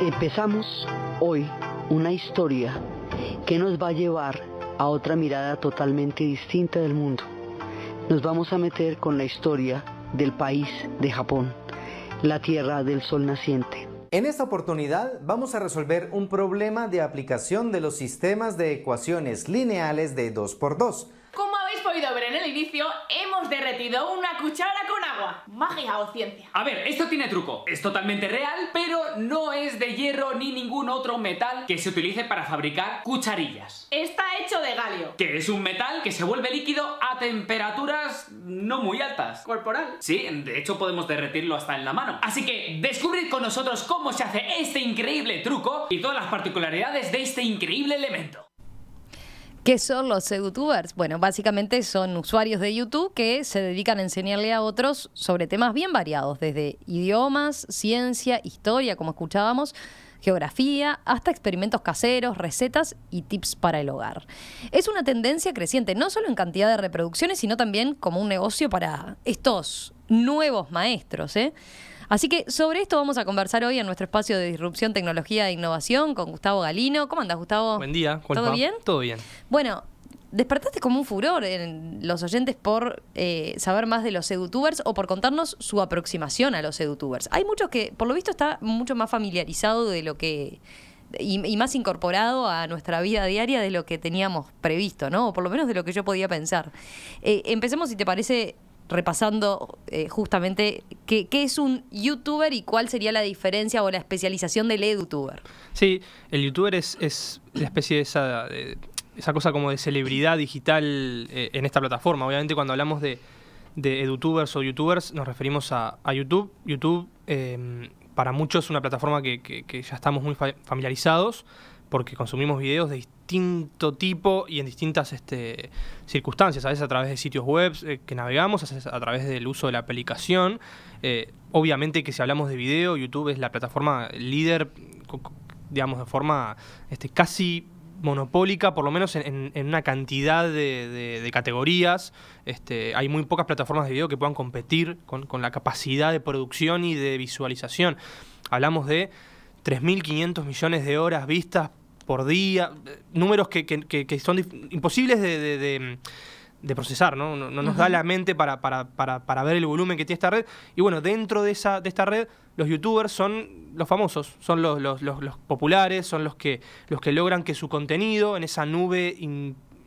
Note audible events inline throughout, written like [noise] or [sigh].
Empezamos hoy una historia que nos va a llevar a otra mirada totalmente distinta del mundo. Nos vamos a meter con la historia del país de Japón, la tierra del sol naciente. En esta oportunidad vamos a resolver un problema de aplicación de los sistemas de ecuaciones lineales de 2x2. Como habéis podido ver en el inicio, hemos derretido una cuchara magia o ciencia. A ver, esto tiene truco. Es totalmente real, pero no es de hierro ni ningún otro metal que se utilice para fabricar cucharillas. Está hecho de galio. Que es un metal que se vuelve líquido a temperaturas no muy altas. Corporal. Sí, de hecho podemos derretirlo hasta en la mano. Así que descubrid con nosotros cómo se hace este increíble truco y todas las particularidades de este increíble elemento. ¿Qué son los youtubers? Bueno, básicamente son usuarios de YouTube que se dedican a enseñarle a otros sobre temas bien variados, desde idiomas, ciencia, historia, como escuchábamos, geografía, hasta experimentos caseros, recetas y tips para el hogar. Es una tendencia creciente, no solo en cantidad de reproducciones, sino también como un negocio para estos nuevos maestros, ¿eh? Así que sobre esto vamos a conversar hoy en nuestro espacio de disrupción, tecnología e innovación con Gustavo Galino. ¿Cómo andas, Gustavo? Buen día. ¿Todo bien? Todo bien. Bueno, despertaste como un furor en los oyentes por eh, saber más de los edutubers o por contarnos su aproximación a los edutubers. Hay muchos que, por lo visto, está mucho más familiarizado de lo que. Y, más incorporado a nuestra vida diaria de lo que teníamos previsto, ¿no? O por lo menos de lo que yo podía pensar. Eh, empecemos, si te parece, repasando eh, justamente qué, es un youtuber y cuál sería la diferencia o la especialización del edutuber. Sí, el youtuber es, la especie de esa, cosa como de celebridad digital eh, en esta plataforma. Obviamente cuando hablamos de, edutubers o youtubers nos referimos a, YouTube. YouTube eh, para muchos es una plataforma que, que ya estamos muy familiarizados, porque consumimos videos de distinto tipo y en distintas este, circunstancias, a veces a través de sitios web eh, que navegamos, a través del uso de la aplicación. Eh, obviamente que si hablamos de video, YouTube es la plataforma líder, digamos, de forma este, casi monopólica, por lo menos en, una cantidad de, categorías. Este, hay muy pocas plataformas de video que puedan competir con, con la capacidad de producción y de visualización. Hablamos de 3.500 millones de horas vistas por día, números que, son imposibles de, procesar, ¿no? No, nos da la mente para, ver el volumen que tiene esta red. Y bueno, dentro de, de esta red, los youtubers son los famosos, son los, populares, son los que, los que logran que su contenido en esa nube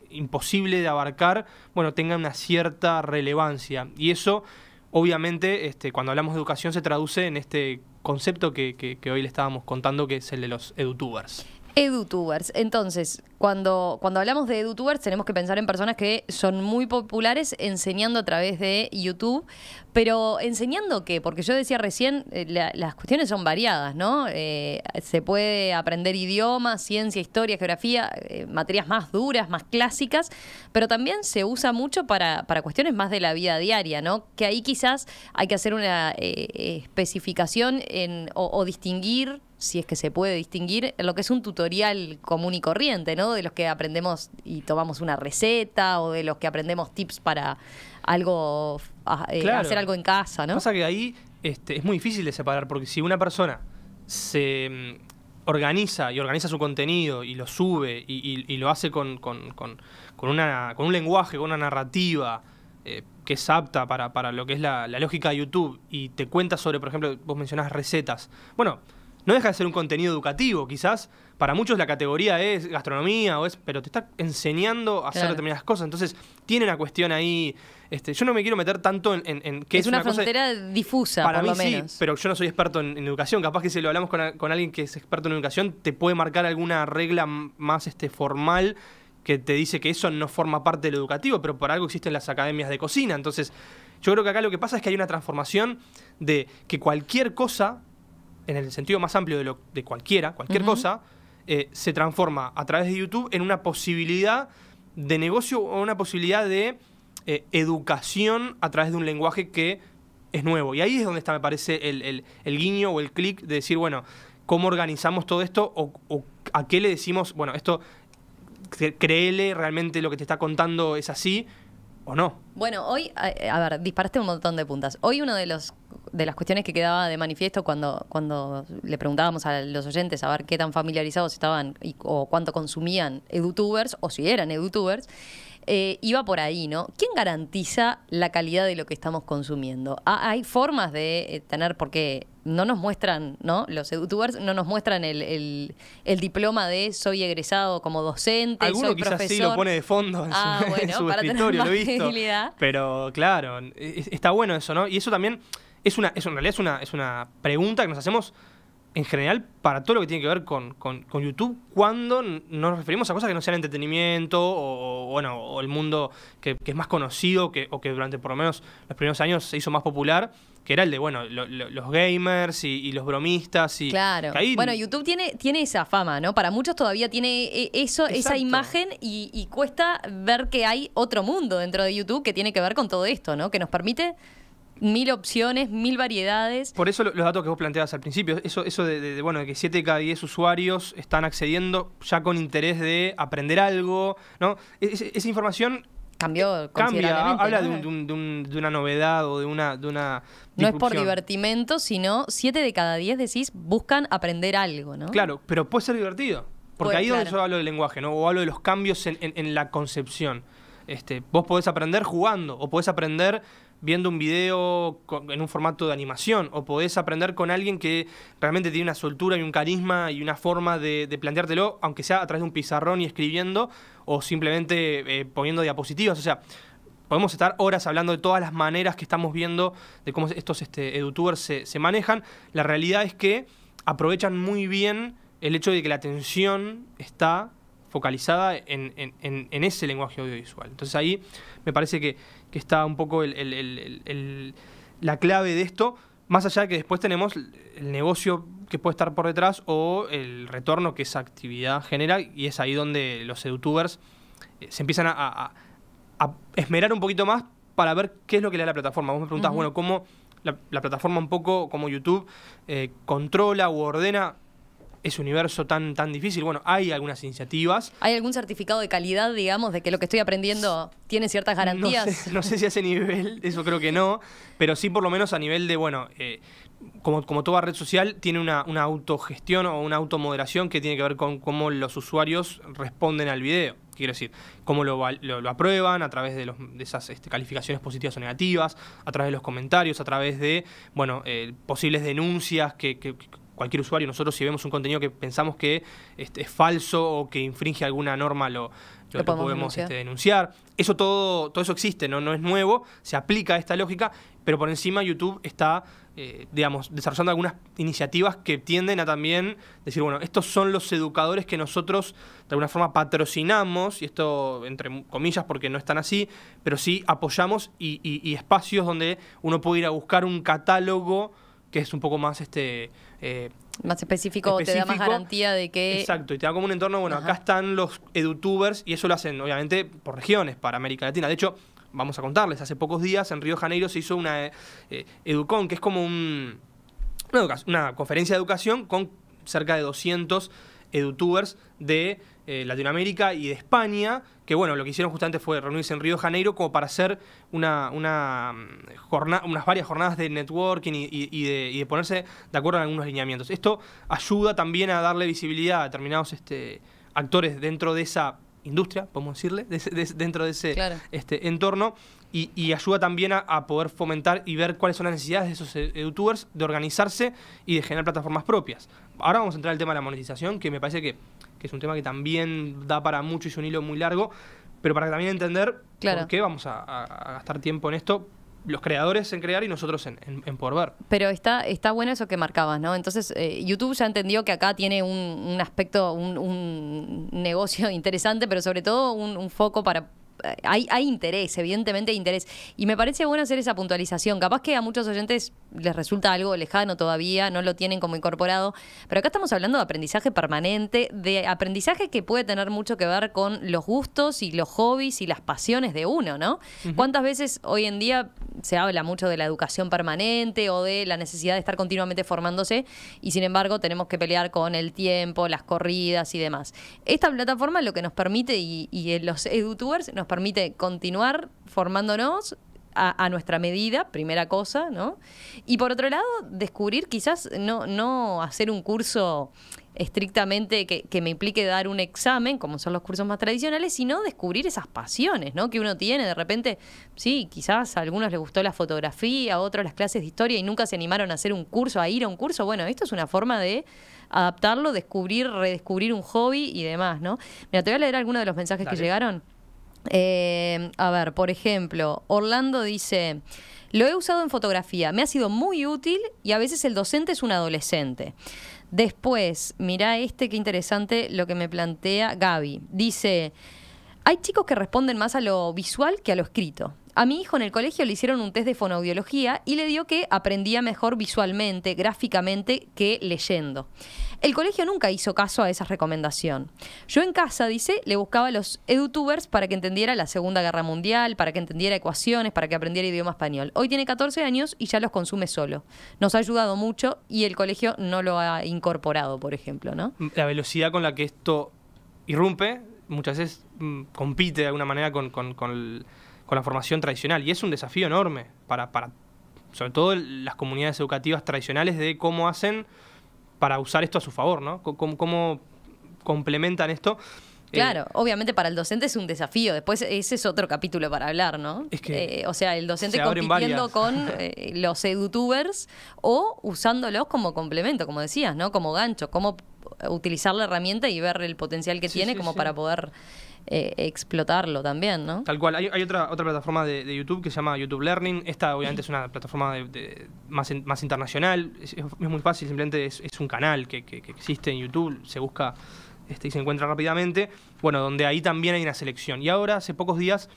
imposible de abarcar, bueno, tenga una cierta relevancia. Y eso, obviamente, este, cuando hablamos de educación se traduce en este concepto que, que hoy le estábamos contando, que es el de los edutubers. EduTubers. Entonces, cuando, cuando hablamos de EduTubers tenemos que pensar en personas que son muy populares enseñando a través de YouTube, pero enseñando qué, porque yo decía recién, eh, las cuestiones son variadas, ¿no? Eh, se puede aprender idiomas, ciencia, historia, geografía, eh, materias más duras, más clásicas, pero también se usa mucho para, para cuestiones más de la vida diaria, ¿no? Que ahí quizás hay que hacer una especificación en, o distinguir si es que se puede distinguir, lo que es un tutorial común y corriente, ¿no? De los que aprendemos y tomamos una receta o de los que aprendemos tips para algo, ah, eh, hacer algo en casa, ¿no? Pasa que ahí este, es muy difícil de separar porque si una persona se mm, organiza y organiza su contenido y lo sube y, lo hace con, con, con, un lenguaje, con una narrativa eh, que es apta para, para lo que es la, la, lógica de YouTube y te cuenta sobre, por ejemplo, vos mencionás recetas. Bueno, no deja de ser un contenido educativo, quizás. Para muchos la categoría es gastronomía o es, pero te está enseñando a hacer determinadas cosas. Entonces, tiene una cuestión ahí. Este, yo no me quiero meter tanto en, que es, una, frontera difusa, para por mí lo menos. sí, pero yo no soy experto en, educación. Capaz que si lo hablamos con, alguien que es experto en educación, te puede marcar alguna regla más este, formal que te dice que eso no forma parte del educativo, pero por algo existen las academias de cocina. Entonces, yo creo que acá lo que pasa es que hay una transformación de que cualquier cosa en el sentido más amplio de, lo, de cualquiera, cualquier cosa, eh, se transforma a través de YouTube en una posibilidad de negocio o una posibilidad de eh, educación a través de un lenguaje que es nuevo. Y ahí es donde está, me parece, el, guiño o el clic de decir, bueno, ¿cómo organizamos todo esto? O, a qué le decimos, bueno, esto, créele, realmente lo que te está contando es así, o no. Bueno, hoy, a, ver, disparaste un montón de puntas. Hoy uno de los de las cuestiones que quedaba de manifiesto cuando, cuando le preguntábamos a los oyentes a ver qué tan familiarizados estaban o cuánto consumían edutubers o si eran edutubers, eh, iba por ahí, ¿no? ¿Quién garantiza la calidad de lo que estamos consumiendo? Ah, hay formas de eh, tener, porque no nos muestran, ¿no? Los edutubers no nos muestran el, diploma de soy egresado como docente, Alguno soy quizás sí lo pone de fondo en ah, [laughs] su, bueno, para tener más lo Pero claro, e, e, está bueno eso, ¿no? Y eso también es una, en realidad es una, es una pregunta que nos hacemos en general para todo lo que tiene que ver con, YouTube cuando nos referimos a cosas que no sean entretenimiento o, bueno, el mundo que, es más conocido que, o que durante por lo menos los primeros años se hizo más popular, que era el de, bueno, los gamers y, los bromistas y... Claro. Bueno, YouTube tiene, tiene esa fama, ¿no? Para muchos todavía tiene e, eso, esa imagen y, y cuesta ver que hay otro mundo dentro de YouTube que tiene que ver con todo esto, ¿no? Que nos permite mil opciones, mil variedades. Por eso los datos que vos planteabas al principio, eso, eso de, que 7 bueno, de que cada 10 usuarios están accediendo ya con interés de aprender algo, ¿no? E, esa información cambió eh, cambia, habla de, una novedad o de una de una no es por divertimento sino 7 de cada 10, decís buscan aprender algo no claro pero puede ser divertido porque ahí es donde yo hablo del lenguaje no o hablo de los cambios en, la concepción este, vos podés aprender jugando o podés aprender viendo un video en un formato de animación, o podés aprender con alguien que realmente tiene una soltura y un carisma y una forma de, planteártelo, aunque sea a través de un pizarrón y escribiendo, o simplemente eh, poniendo diapositivas, o sea... Podemos estar horas hablando de todas las maneras que estamos viendo de cómo estos este, edutubers se, se manejan. La realidad es que aprovechan muy bien el hecho de que la atención está focalizada en, ese lenguaje audiovisual. Entonces ahí me parece que, está un poco la clave de esto, más allá de que después tenemos el negocio que puede estar por detrás o el retorno que esa actividad genera y es ahí donde los YouTubers eh, se empiezan a, esmerar un poquito más para ver qué es lo que le da la plataforma. Vos me preguntás, bueno, ¿cómo la, plataforma un poco como YouTube eh, controla o ordena ese universo tan, tan difícil. Bueno, hay algunas iniciativas. ¿Hay algún certificado de calidad, digamos, de que lo que estoy aprendiendo tiene ciertas garantías? No sé, si a ese nivel, eso creo que no, pero sí por lo menos a nivel de, bueno, eh, como, como, toda red social, tiene una, autogestión o una automoderación que tiene que ver con cómo los usuarios responden al video. Quiero decir, cómo lo, lo, aprueban a través de, los, esas este, calificaciones positivas o negativas, a través de los comentarios, a través de bueno eh, posibles denuncias que, cualquier usuario, nosotros si vemos un contenido que pensamos que este, es falso o que infringe alguna norma, lo, podemos, este, denunciar. Eso todo, todo eso existe, ¿no? no es nuevo, se aplica esta lógica, pero por encima YouTube está, eh, digamos, desarrollando algunas iniciativas que tienden a también decir, bueno, estos son los educadores que nosotros de alguna forma patrocinamos, y esto entre comillas porque no están así, pero sí apoyamos y, y espacios donde uno puede ir a buscar un catálogo que es un poco más este eh, más específico, te da más garantía de que exacto y te da como un entorno bueno acá están los edutubers y eso lo hacen obviamente por regiones para América Latina de hecho vamos a contarles hace pocos días en Río Janeiro se hizo una educón eh, eh, educon que es como un, una conferencia de educación con cerca de 200 edutubers de eh, Latinoamérica y de España, que bueno, lo que hicieron justamente fue reunirse en Río de Janeiro como para hacer una, una mm, jornada, unas varias jornadas de networking y, de, ponerse de acuerdo en algunos lineamientos. Esto ayuda también a darle visibilidad a determinados este, actores dentro de esa industria, podemos decirle, dentro de ese este, entorno y, ayuda también a, poder fomentar y ver cuáles son las necesidades de esos eh, youtubers de organizarse y de generar plataformas propias. Ahora vamos a entrar al tema de la monetización, que me parece que, es un tema que también da para mucho y es un hilo muy largo, pero para también entender por qué vamos a gastar tiempo en esto, los creadores en crear y nosotros en, en, por ver. Pero está, está bueno eso que marcabas, ¿no? Entonces, eh, YouTube ya entendió que acá tiene un, un aspecto, un, negocio [laughs] interesante, pero sobre todo un, un foco para hay, interés, evidentemente hay interés. Y me parece bueno hacer esa puntualización. Capaz que a muchos oyentes les resulta algo lejano todavía, no lo tienen como incorporado, pero acá estamos hablando de aprendizaje permanente, de aprendizaje que puede tener mucho que ver con los gustos y los hobbies y las pasiones de uno, ¿no? ¿Cuántas veces hoy en día se habla mucho de la educación permanente o de la necesidad de estar continuamente formándose y sin embargo tenemos que pelear con el tiempo, las corridas y demás? Esta plataforma lo que nos permite y, y los edutubers nos permite permite continuar formándonos a, nuestra medida, primera cosa, ¿no? Y por otro lado, descubrir quizás no, no hacer un curso estrictamente que, me implique dar un examen, como son los cursos más tradicionales, sino descubrir esas pasiones, ¿no? Que uno tiene, de repente, sí, quizás a algunos les gustó la fotografía, a otros las clases de historia y nunca se animaron a hacer un curso, a ir a un curso. Bueno, esto es una forma de adaptarlo, descubrir, redescubrir un hobby y demás, ¿no? Mira, te voy a leer alguno de los mensajes que llegaron. Eh, a ver, por ejemplo, Orlando dice, lo he usado en fotografía, me ha sido muy útil y a veces el docente es un adolescente. Después, mira este, qué interesante lo que me plantea Gaby. Dice, hay chicos que responden más a lo visual que a lo escrito. A mi hijo en el colegio le hicieron un test de fonoaudiología y le dio que aprendía mejor visualmente, gráficamente, que leyendo. El colegio nunca hizo caso a esa recomendación. Yo en casa, dice, le buscaba a los edutubers para que entendiera la Segunda Guerra Mundial, para que entendiera ecuaciones, para que aprendiera idioma español. Hoy tiene 14 años y ya los consume solo. Nos ha ayudado mucho y el colegio no lo ha incorporado, por ejemplo, ¿no? La velocidad con la que esto irrumpe muchas veces mm, compite de alguna manera con, con el con la formación tradicional. Y es un desafío enorme para, para sobre todo las comunidades educativas tradicionales, de cómo hacen para usar esto a su favor, ¿no? cómo complementan esto. Eh, claro, obviamente para el docente es un desafío. Después ese es otro capítulo para hablar, ¿no? Eh, o sea, el docente compitiendo con eh, los edutubers o usándolos como complemento, como decías, ¿no? Como gancho, cómo utilizar la herramienta y ver el potencial que tiene como para poder eh, explotarlo también, ¿no? Tal cual. Hay, otra, otra plataforma de, YouTube que se llama YouTube Learning. Esta obviamente es una [laughs] plataforma más, más internacional. Es, muy fácil, simplemente es, un canal que, que, existe en YouTube. Se busca este, y se encuentra rápidamente. Bueno, donde ahí también hay una selección. Y ahora, hace pocos días,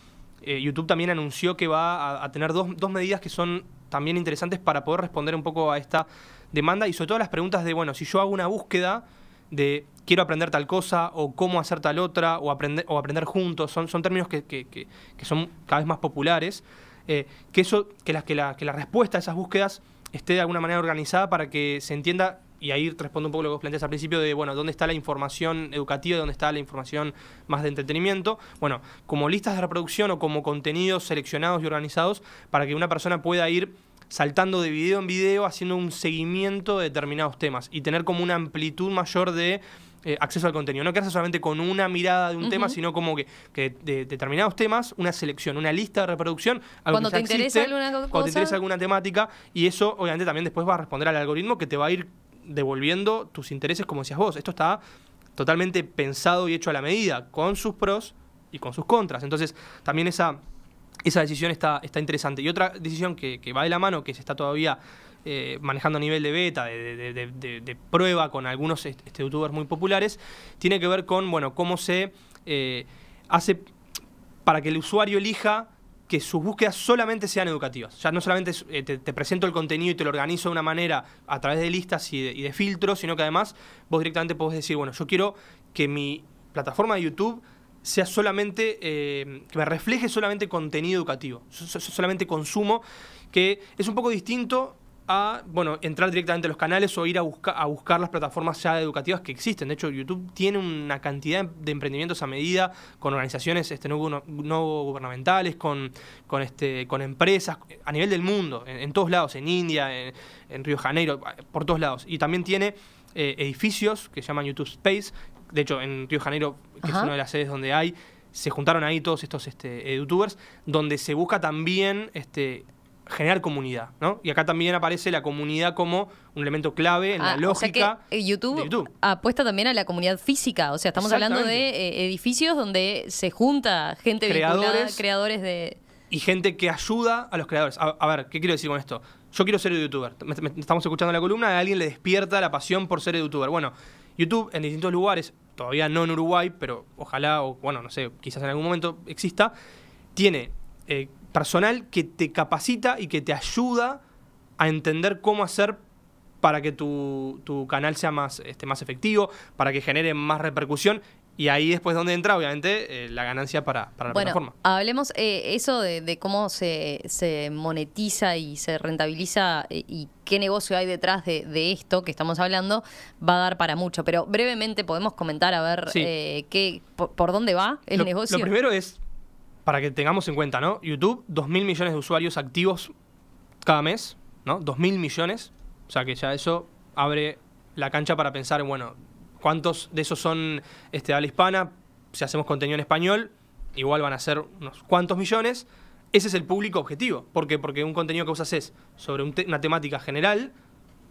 eh, YouTube también anunció que va a, tener dos, dos medidas que son también interesantes para poder responder un poco a esta demanda y sobre todo las preguntas de, bueno, si yo hago una búsqueda de quiero aprender tal cosa o cómo hacer tal otra o aprender, o aprender juntos. Son, son términos que, son cada vez más populares. Eh, que, eso, que, la, que, la, respuesta a esas búsquedas esté de alguna manera organizada para que se entienda, y ahí respondo un poco lo que vos planteas al principio, de bueno, dónde está la información educativa, dónde está la información más de entretenimiento. Bueno, como listas de reproducción o como contenidos seleccionados y organizados para que una persona pueda ir saltando de video en video, haciendo un seguimiento de determinados temas y tener como una amplitud mayor de eh, acceso al contenido. No quedarse solamente con una mirada de un tema, sino como que, de, determinados temas, una selección, una lista de reproducción. Algo cuando te interesa alguna cosa. Cuando te interesa alguna temática. Y eso, obviamente, también después va a responder al algoritmo que te va a ir devolviendo tus intereses, como decías vos. Esto está totalmente pensado y hecho a la medida, con sus pros y con sus contras. Entonces, también esa esa decisión está, está interesante. Y otra decisión que, va de la mano, que se está todavía eh, manejando a nivel de beta, de, prueba con algunos este, youtubers muy populares, tiene que ver con bueno, cómo se eh, hace para que el usuario elija que sus búsquedas solamente sean educativas. Ya no solamente eh, te, presento el contenido y te lo organizo de una manera a través de listas y de, y de filtros, sino que además vos directamente podés decir, bueno, yo quiero que mi plataforma de YouTube sea solamente, eh, que me refleje solamente contenido educativo, solamente consumo, que es un poco distinto a, bueno, entrar directamente a los canales o ir a, buscar a buscar las plataformas ya educativas que existen. De hecho, YouTube tiene una cantidad de emprendimientos a medida con organizaciones este, no, gubernamentales, con, con, este, con empresas a nivel del mundo, en, todos lados, en India, en, Río Janeiro, por todos lados. Y también tiene eh, edificios que se llaman YouTube Space, de hecho, en Tío de Janeiro, que es una de las sedes donde hay, se juntaron ahí todos estos este, eh, youtubers, donde se busca también este, generar comunidad, Y acá también aparece la comunidad como un elemento clave en la ah, lógica. YouTube, apuesta también a la comunidad física, o sea, estamos hablando de eh, edificios donde se junta gente creadores, creadores de... Y gente que ayuda a los creadores. A, ver, ¿qué quiero decir con esto? Yo quiero ser youtuber. estamos escuchando la columna, a alguien le despierta la pasión por ser youtuber. Bueno, YouTube en distintos lugares, todavía no en Uruguay, pero ojalá, o bueno, no sé, quizás en algún momento exista, tiene eh, personal que te capacita y que te ayuda a entender cómo hacer para que tu, tu canal sea más, este, más efectivo, para que genere más repercusión y ahí después donde entra, obviamente, eh, la ganancia para, para la plataforma. Hablemos eh, eso de, cómo se, monetiza y se rentabiliza eh, y, qué negocio hay detrás de, esto que estamos hablando, va a dar para mucho. Pero brevemente podemos comentar a ver qué, por, dónde va el negocio. Lo primero es, para que tengamos en cuenta, ¿no? YouTube, 2.000 millones de usuarios activos cada mes, ¿no? 2.000 millones. O sea que ya eso abre la cancha para pensar, bueno, cuántos de esos son este, la hispana, si hacemos contenido en español, igual van a ser unos cuantos millones. Ese es el público objetivo. ¿Por qué? Porque un contenido que vos es sobre una temática general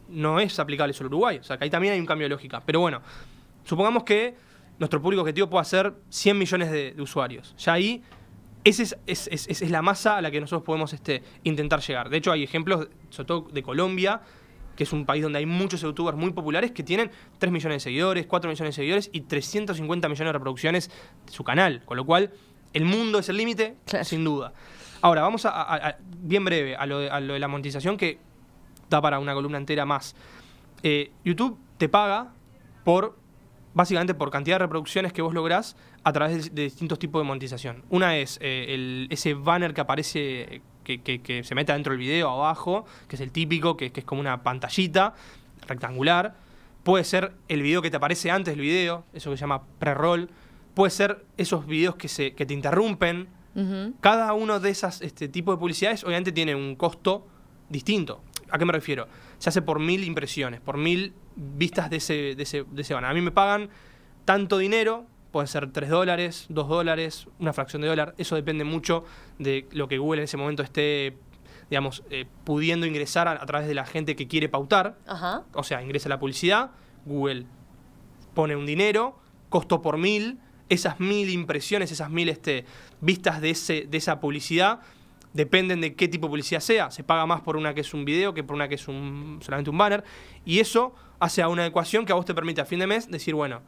no es aplicable solo a Uruguay. O sea, que ahí también hay un cambio de lógica. Pero bueno, supongamos que nuestro público objetivo puede ser 100 millones de, usuarios. Ya ahí, esa es, la masa a la que nosotros podemos este, intentar llegar. De hecho, hay ejemplos, sobre todo de Colombia, que es un país donde hay muchos youtubers muy populares que tienen 3 millones de seguidores, 4 millones de seguidores y 350 millones de reproducciones de su canal. Con lo cual, el mundo es el límite, sin duda. Ahora, vamos a, bien breve a lo, de, la monetización que da para una columna entera más. Eh, YouTube te paga por, básicamente, por cantidad de reproducciones que vos lográs a través de, distintos tipos de monetización. Una es eh, ese banner que aparece que, se meta dentro del video abajo, que es el típico, que, es como una pantallita rectangular. Puede ser el video que te aparece antes del video, eso que se llama pre-roll. Puede ser esos videos que, se, que te interrumpen. Cada uno de esos este, tipos de publicidades obviamente tiene un costo distinto. ¿A qué me refiero? Se hace por mil impresiones, por mil vistas de ese, de ese, de ese A mí me pagan tanto dinero puede ser 3 dólares, 2 dólares, una fracción de dólar. Eso depende mucho de lo que Google en ese momento esté digamos, eh, pudiendo ingresar a, través de la gente que quiere pautar. O sea, ingresa la publicidad, Google pone un dinero, costo por mil, esas mil impresiones, esas mil este, vistas de, ese, de esa publicidad dependen de qué tipo de publicidad sea. Se paga más por una que es un video que por una que es un, solamente un banner. Y eso hace a una ecuación que a vos te permite a fin de mes decir, bueno,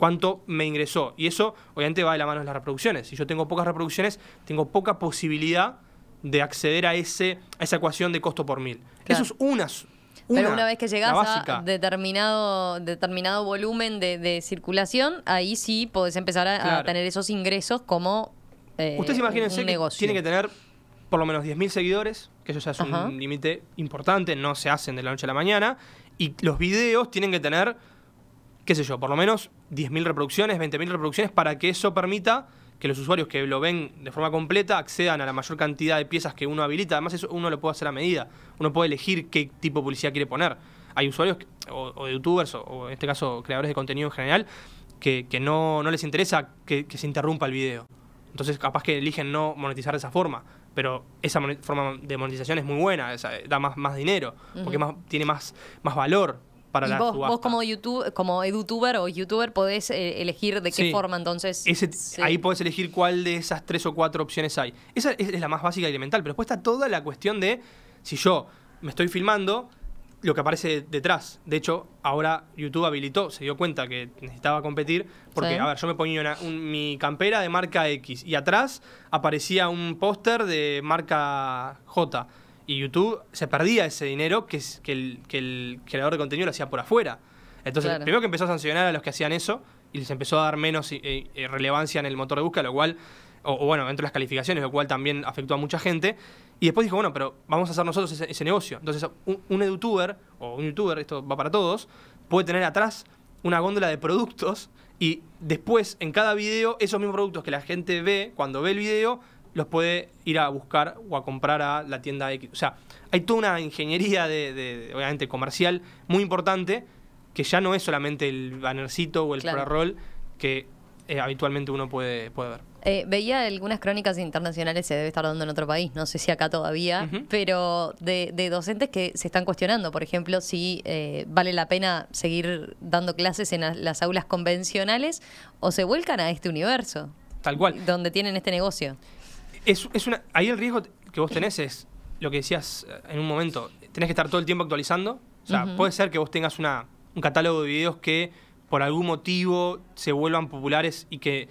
cuánto me ingresó. Y eso obviamente va de la mano de las reproducciones. Si yo tengo pocas reproducciones, tengo poca posibilidad de acceder a, ese, a esa ecuación de costo por mil. esos Eso es una, Pero una vez que llegas a determinado, determinado volumen de, circulación, ahí sí podés empezar a, tener esos ingresos como eh, Ustedes imagínense que negocio. tiene que tener por lo menos 10.000 seguidores, que eso ya es un límite importante, no se hacen de la noche a la mañana, y los videos tienen que tener qué sé yo, por lo menos 10.000 reproducciones, 20.000 reproducciones, para que eso permita que los usuarios que lo ven de forma completa accedan a la mayor cantidad de piezas que uno habilita. Además, eso uno lo puede hacer a medida. Uno puede elegir qué tipo de publicidad quiere poner. Hay usuarios, o, de youtubers, o, en este caso creadores de contenido en general, que, no, les interesa que, se interrumpa el video. Entonces, capaz que eligen no monetizar de esa forma. Pero esa forma de monetización es muy buena, da más, dinero, porque más, tiene más, más valor vos, vos como YouTube, como o youtuber podés eh, elegir de qué forma entonces. Ahí podés elegir cuál de esas tres o cuatro opciones hay. Esa es, la más básica y elemental, pero después está toda la cuestión de si yo me estoy filmando, lo que aparece detrás. De hecho, ahora YouTube habilitó, se dio cuenta que necesitaba competir, porque, a ver, yo me ponía mi campera de marca X y atrás aparecía un póster de marca J. Y YouTube se perdía ese dinero que, el, creador de contenido lo hacía por afuera. Entonces, primero que empezó a sancionar a los que hacían eso y les empezó a dar menos eh, eh, relevancia en el motor de búsqueda, lo cual, o, bueno, dentro de las calificaciones, lo cual también afectó a mucha gente. Y después dijo, bueno, pero vamos a hacer nosotros ese, negocio. Entonces, un, un youtuber, o un youtuber, esto va para todos, puede tener atrás una góndola de productos y después en cada video esos mismos productos que la gente ve cuando ve el video los puede ir a buscar o a comprar a la tienda X. O sea, hay toda una ingeniería de, obviamente comercial muy importante que ya no es solamente el bannercito o el claro. que eh, habitualmente uno puede, puede ver. Eh, veía algunas crónicas internacionales, se debe estar dando en otro país, no sé si acá todavía, pero de, docentes que se están cuestionando, por ejemplo, si eh, vale la pena seguir dando clases en las aulas convencionales o se vuelcan a este universo. Tal cual. Donde tienen este negocio. Es, ahí el riesgo que vos tenés es lo que decías eh, en un momento, tenés que estar todo el tiempo actualizando. O sea, puede ser que vos tengas un catálogo de videos que por algún motivo se vuelvan populares y que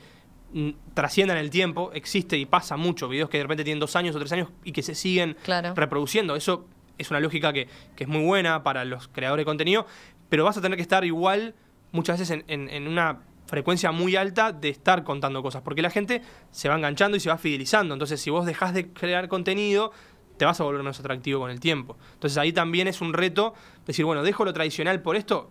mm, trasciendan el tiempo. Existe y pasa mucho, videos que de repente tienen dos años o tres años y que se siguen reproduciendo. Eso es una lógica que, que, es muy buena para los creadores de contenido, pero vas a tener que estar igual muchas veces en, en, en una frecuencia muy alta de estar contando cosas, porque la gente se va enganchando y se va fidelizando. Entonces, si vos dejás de crear contenido, te vas a volver menos atractivo con el tiempo. Entonces, ahí también es un reto decir, bueno, dejo lo tradicional por esto.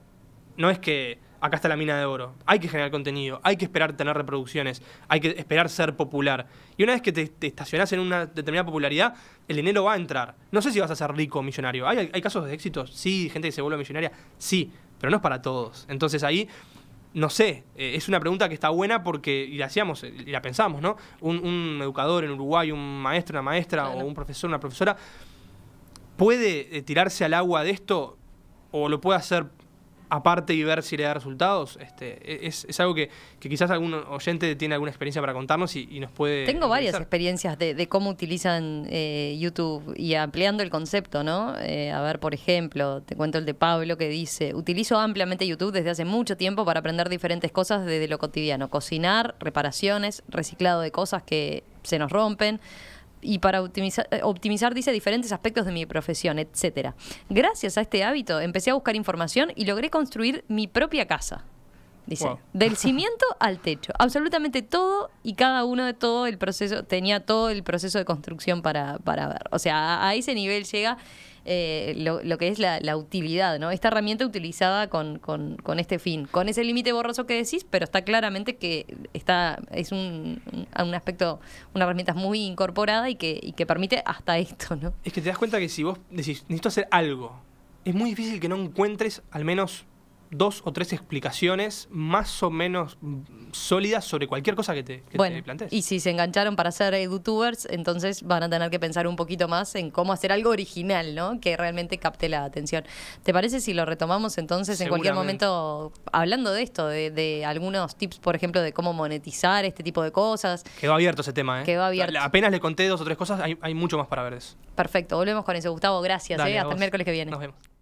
No es que acá está la mina de oro. Hay que generar contenido, hay que esperar tener reproducciones, hay que esperar ser popular. Y una vez que te, estacionas estacionás en una determinada popularidad, el dinero va a entrar. No sé si vas a ser rico o millonario. ¿Hay, hay casos de éxitos? Sí, gente que se vuelve millonaria, sí, pero no es para todos. Entonces ahí no sé, eh, es una pregunta que está buena porque, y la hacíamos, eh, y la pensamos, ¿no? Un, educador en Uruguay, un maestro, una maestra, o un profesor, una profesora, ¿puede eh, tirarse al agua de esto o lo puede hacer aparte y ver si le da resultados, este, e, es, algo que, quizás algún oyente tiene alguna experiencia para contarnos y, nos puede... Tengo varias experiencias de, cómo utilizan eh, YouTube y ampliando el concepto, ¿no? Eh, a ver, por ejemplo, te cuento el de Pablo que dice, utilizo ampliamente YouTube desde hace mucho tiempo para aprender diferentes cosas desde lo cotidiano, cocinar, reparaciones, reciclado de cosas que se nos rompen y para optimizar, eh, optimizar, dice, diferentes aspectos de mi profesión, etc. Gracias a este hábito empecé a buscar información y logré construir mi propia casa. Dice, del cimiento [laughs] al techo, absolutamente todo y cada uno de todo el proceso, tenía todo el proceso de construcción para, para ver. O sea, a ese nivel llega eh, lo, que es la, utilidad, ¿no? Esta herramienta utilizada con, este fin, con ese límite borroso que decís, pero está claramente que está, es un, aspecto, una herramienta muy incorporada y que, y que permite hasta esto, ¿no? Es que te das cuenta que si vos decís, necesito hacer algo, es muy difícil que no encuentres al menos dos o tres explicaciones más o menos sólidas sobre cualquier cosa que te, plantees. Y si se engancharon para ser youtubers entonces van a tener que pensar un poquito más en cómo hacer algo original, ¿no? Que realmente capte la atención. ¿Te parece si lo retomamos entonces en cualquier momento hablando de esto, de, algunos tips, por ejemplo, de cómo monetizar este tipo de cosas? Quedó abierto ese tema, ¿eh? Quedó abierto. Apenas le conté dos o tres cosas, hay, mucho más para ver eso. Perfecto, volvemos con eso, Gustavo. Gracias, ¿eh? Hasta el miércoles que viene. Nos vemos.